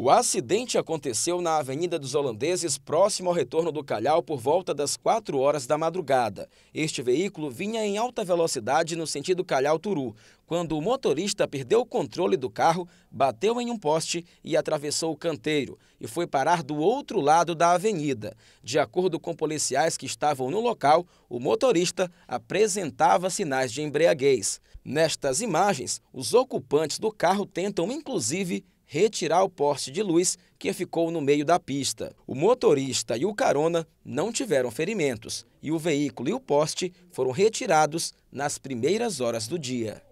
O acidente aconteceu na Avenida dos Holandeses, próximo ao retorno do Calhau, por volta das 4 horas da madrugada. Este veículo vinha em alta velocidade no sentido Calhau-Turu, quando o motorista perdeu o controle do carro, bateu em um poste e atravessou o canteiro e foi parar do outro lado da avenida. De acordo com policiais que estavam no local, o motorista apresentava sinais de embriaguez. Nestas imagens, os ocupantes do carro tentam, inclusive, retirar o poste de luz que ficou no meio da pista. O motorista e o carona não tiveram ferimentos e o veículo e o poste foram retirados nas primeiras horas do dia.